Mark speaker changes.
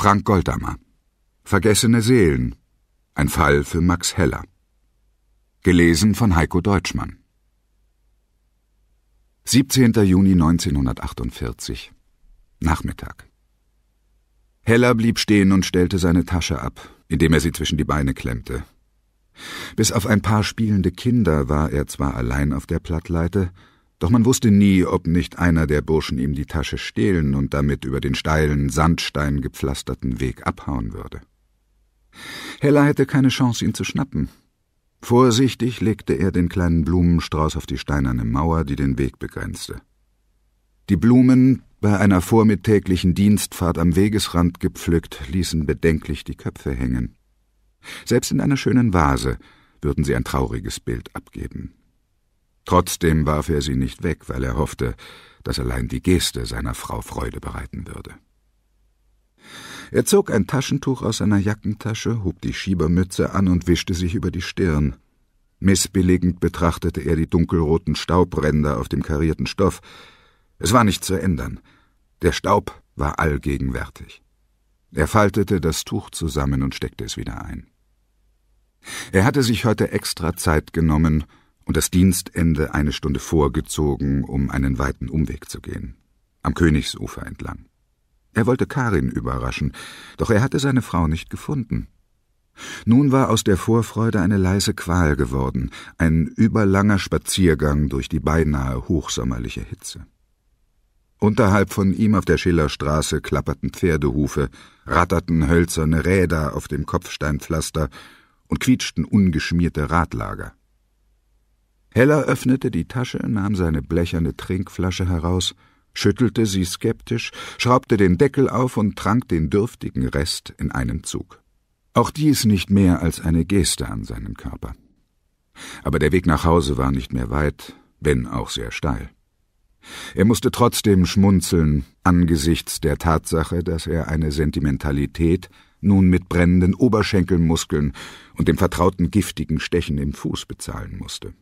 Speaker 1: Frank Goldammer. Vergessene Seelen. Ein Fall für Max Heller. Gelesen von Heiko Deutschmann. 17. Juni 1948. Nachmittag. Heller blieb stehen und stellte seine Tasche ab, indem er sie zwischen die Beine klemmte. Bis auf ein paar spielende Kinder war er zwar allein auf der Plattleite, doch man wusste nie, ob nicht einer der Burschen ihm die Tasche stehlen und damit über den steilen, sandsteingepflasterten Weg abhauen würde. Hella hätte keine Chance, ihn zu schnappen. Vorsichtig legte er den kleinen Blumenstrauß auf die steinerne Mauer, die den Weg begrenzte. Die Blumen, bei einer vormittäglichen Dienstfahrt am Wegesrand gepflückt, ließen bedenklich die Köpfe hängen. Selbst in einer schönen Vase würden sie ein trauriges Bild abgeben. Trotzdem warf er sie nicht weg, weil er hoffte, dass allein die Geste seiner Frau Freude bereiten würde. Er zog ein Taschentuch aus seiner Jackentasche, hob die Schiebermütze an und wischte sich über die Stirn. Missbilligend betrachtete er die dunkelroten Staubränder auf dem karierten Stoff. Es war nicht zu ändern. Der Staub war allgegenwärtig. Er faltete das Tuch zusammen und steckte es wieder ein. Er hatte sich heute extra Zeit genommen, und das Dienstende eine Stunde vorgezogen, um einen weiten Umweg zu gehen, am Königsufer entlang. Er wollte Karin überraschen, doch er hatte seine Frau nicht gefunden. Nun war aus der Vorfreude eine leise Qual geworden, ein überlanger Spaziergang durch die beinahe hochsommerliche Hitze. Unterhalb von ihm auf der Schillerstraße klapperten Pferdehufe, ratterten hölzerne Räder auf dem Kopfsteinpflaster und quietschten ungeschmierte Radlager. Heller öffnete die Tasche, nahm seine blecherne Trinkflasche heraus, schüttelte sie skeptisch, schraubte den Deckel auf und trank den dürftigen Rest in einem Zug. Auch dies nicht mehr als eine Geste an seinen Körper. Aber der Weg nach Hause war nicht mehr weit, wenn auch sehr steil. Er musste trotzdem schmunzeln angesichts der Tatsache, dass er eine Sentimentalität nun mit brennenden Oberschenkelmuskeln und dem vertrauten giftigen Stechen im Fuß bezahlen musste.